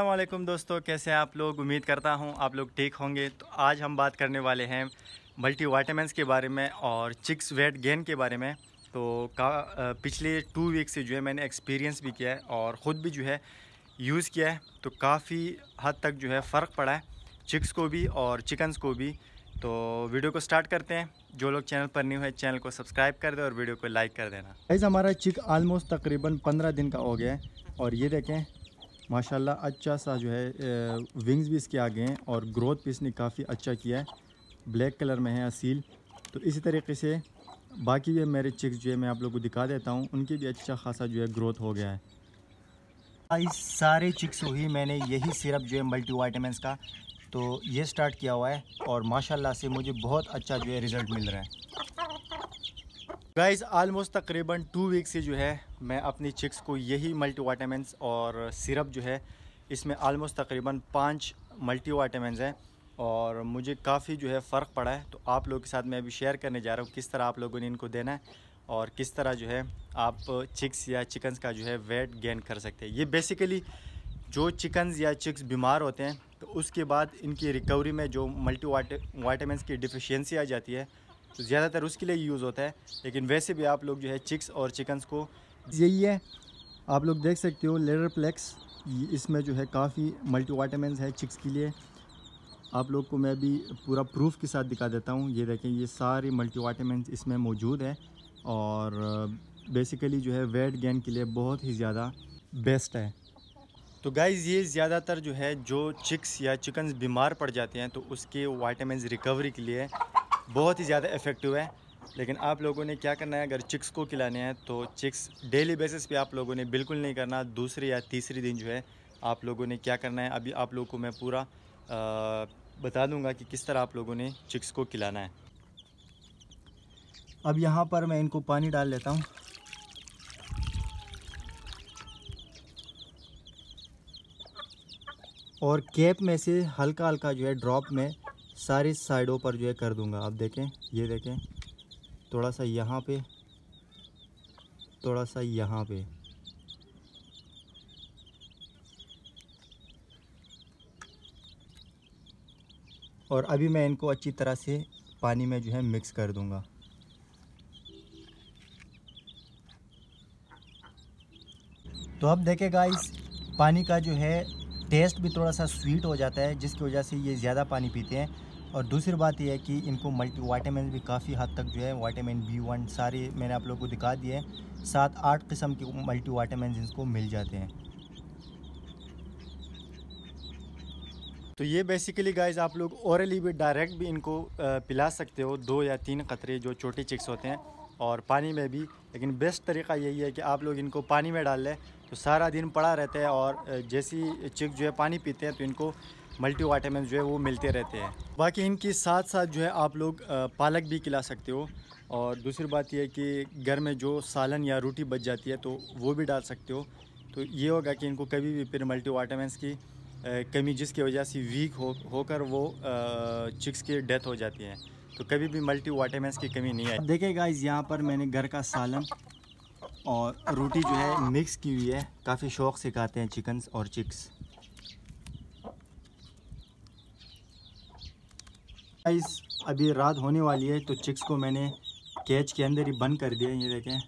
अल्लाम दोस्तों कैसे हैं आप लोग उम्मीद करता हूं आप लोग ठीक होंगे तो आज हम बात करने वाले हैं मल्टी वाइटामस के बारे में और चिक्स वेट गेन के बारे में तो का पिछले टू वीक से जो है मैंने एक्सपीरियंस भी किया है और ख़ुद भी जो है यूज़ किया है तो काफ़ी हद तक जो है फ़र्क पड़ा है चिक्स को भी और चिकन्स को भी तो वीडियो को स्टार्ट करते हैं जो लोग चैनल पर न्यू है चैनल को सब्सक्राइब कर दें और वीडियो को लाइक कर देना ऐसा हमारा चिक आलमोस्ट तकरीबन पंद्रह दिन का हो गया है और ये देखें माशाल्लाह अच्छा सा जो है विंग्स भी इसके आगे हैं और ग्रोथ भी इसने काफ़ी अच्छा किया है ब्लैक कलर में है असील तो इसी तरीके से बाकी भी मेरे चिक्स जो है मैं आप लोग को दिखा देता हूँ उनकी भी अच्छा खासा जो है ग्रोथ हो गया है आई सारे चिक्स हुई मैंने यही सिरप जो है मल्टी वाइटामस का तो ये स्टार्ट किया हुआ है और माशाल्लाह से मुझे बहुत अच्छा जो है रिज़ल्ट मिल रहा है गाइस आलमोस्ट तकरीबन टू वीक से जो है मैं अपनी चिक्स को यही मल्टी और सिरप जो है इसमें आलमोस्ट तकरीबन पाँच मल्टी हैं और मुझे काफ़ी जो है फ़र्क पड़ा है तो आप लोगों के साथ मैं अभी शेयर करने जा रहा हूँ किस तरह आप लोगों ने इनको देना है और किस तरह जो है आप चिक्स या चिकन्स का जो है वेट गेन कर सकते हैं ये बेसिकली जो चिकन्स या चिक्स बीमार होते हैं तो उसके बाद इनकी रिकवरी में जो मल्टी वाटे, वाइटामस की डिफिशेंसी आ जाती है तो ज़्यादातर उसके लिए यूज़ होता है लेकिन वैसे भी आप लोग जो है चिक्स और चिकन्स को यही है आप लोग देख सकते हो लेडर प्लेक्स इसमें जो है काफ़ी मल्टी है चिक्स के लिए आप लोग को मैं भी पूरा प्रूफ के साथ दिखा देता हूँ ये देखें ये सारे मल्टी इसमें मौजूद है और बेसिकली जो है वेट गेन के लिए बहुत ही ज़्यादा बेस्ट है तो गाइज़ ये ज़्यादातर जो है जो चिक्स या चिकन्स बीमार पड़ जाते हैं तो उसके वाइटामस रिकवरी के लिए बहुत ही ज़्यादा इफ़ेक्टिव है लेकिन आप लोगों ने क्या करना है अगर चिक्स को खिलाने हैं तो चिक्स डेली बेसिस पे आप लोगों ने बिल्कुल नहीं करना दूसरे या तीसरे दिन जो है आप लोगों ने क्या करना है अभी आप लोगों को मैं पूरा आ, बता दूंगा कि किस तरह आप लोगों ने चिक्स को खिलाना है अब यहाँ पर मैं इनको पानी डाल लेता हूँ और कैप में से हल्का हल्का जो है ड्रॉप में सारी साइडों पर जो है कर दूंगा आप देखें ये देखें थोड़ा सा यहाँ पे थोड़ा सा यहाँ पे और अभी मैं इनको अच्छी तरह से पानी में जो है मिक्स कर दूंगा तो अब देखें गाइस पानी का जो है टेस्ट भी थोड़ा सा स्वीट हो जाता है जिसकी वजह से ये ज़्यादा पानी पीते हैं और दूसरी बात यह है कि इनको मल्टी वाइटामिन भी काफ़ी हद तक जो है वाइटामिन बी वन सारे मैंने आप लोगों को दिखा दिए हैं सात आठ किस्म के मल्टी वाइटामिन इनको मिल जाते हैं तो ये बेसिकली गाइज आप लोग औरली भी डायरेक्ट भी इनको पिला सकते हो दो या तीन कतरे जो छोटे चिक्स होते हैं और पानी में भी लेकिन बेस्ट तरीका यही है कि आप लोग इनको पानी में डाल लें तो सारा दिन पड़ा रहता है और जैसी चिक जो है पानी पीते हैं तो इनको मल्टी वाइटामिन जो है वो मिलते रहते हैं बाकी इनके साथ साथ जो है आप लोग पालक भी खिला सकते हो और दूसरी बात यह है कि घर में जो सालन या रोटी बच जाती है तो वो भी डाल सकते हो तो ये होगा कि इनको कभी भी फिर मल्टी वाइटामस की कमी जिसकी वजह से वीक हो होकर वो चिक्स की डेथ हो जाती है तो कभी भी मल्टी वाइटामस की कमी नहीं आई देखिए इस यहाँ पर मैंने घर का सालन और रोटी जो है मिक्स की हुई है काफ़ी शौक़ से खाते हैं चिकन्स और चिक्स गाइस अभी रात होने वाली है तो चिक्स को मैंने कैच के अंदर ही बंद कर दिया ये देखें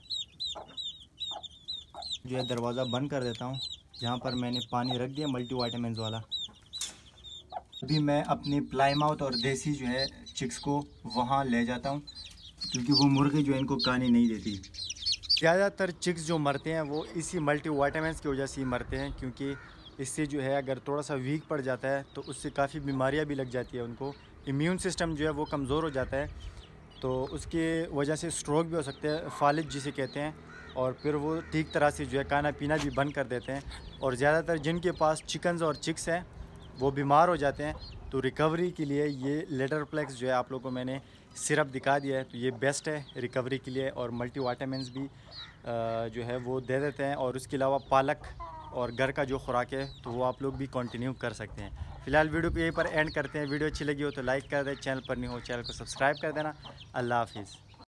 जो है दरवाज़ा बंद कर देता हूँ जहाँ पर मैंने पानी रख दिया मल्टी वाइटामिन वाला अभी मैं अपने प्लाईमाउथ और देसी जो है चिक्स को वहाँ ले जाता हूँ क्योंकि वो मुर्गे जो है इनको कहानी नहीं देती ज़्यादातर चिक्स जो मरते हैं वो इसी मल्टी वाइटामस की वजह से ही मरते हैं क्योंकि इससे जो है अगर थोड़ा सा वीक पड़ जाता है तो उससे काफ़ी बीमारियाँ भी लग जाती है उनको इम्यून सिस्टम जो है वो कमज़ोर हो जाता है तो उसकी वजह से स्ट्रोक भी हो सकते हैं फालिद जिसे कहते हैं और फिर वो ठीक तरह से जो है खाना पीना भी बंद कर देते हैं और ज़्यादातर जिनके पास चिकन्स और चिक्स हैं वो बीमार हो जाते हैं तो रिकवरी के लिए ये लेटर फ्लैक्स जो है आप लोगों को मैंने सिरप दिखा दिया है तो ये बेस्ट है रिकवरी के लिए और मल्टी वाटामस भी जो है वो दे देते हैं और उसके अलावा पालक और घर का जो खुराक है तो वो आप लोग भी कंटिन्यू कर सकते हैं फिलहाल वीडियो को यहीं पर एंड करते हैं वीडियो अच्छी लगी हो तो लाइक कर दें चैनल पर नहीं हो चैनल को सब्सक्राइब कर देना अल्लाह हाफिज़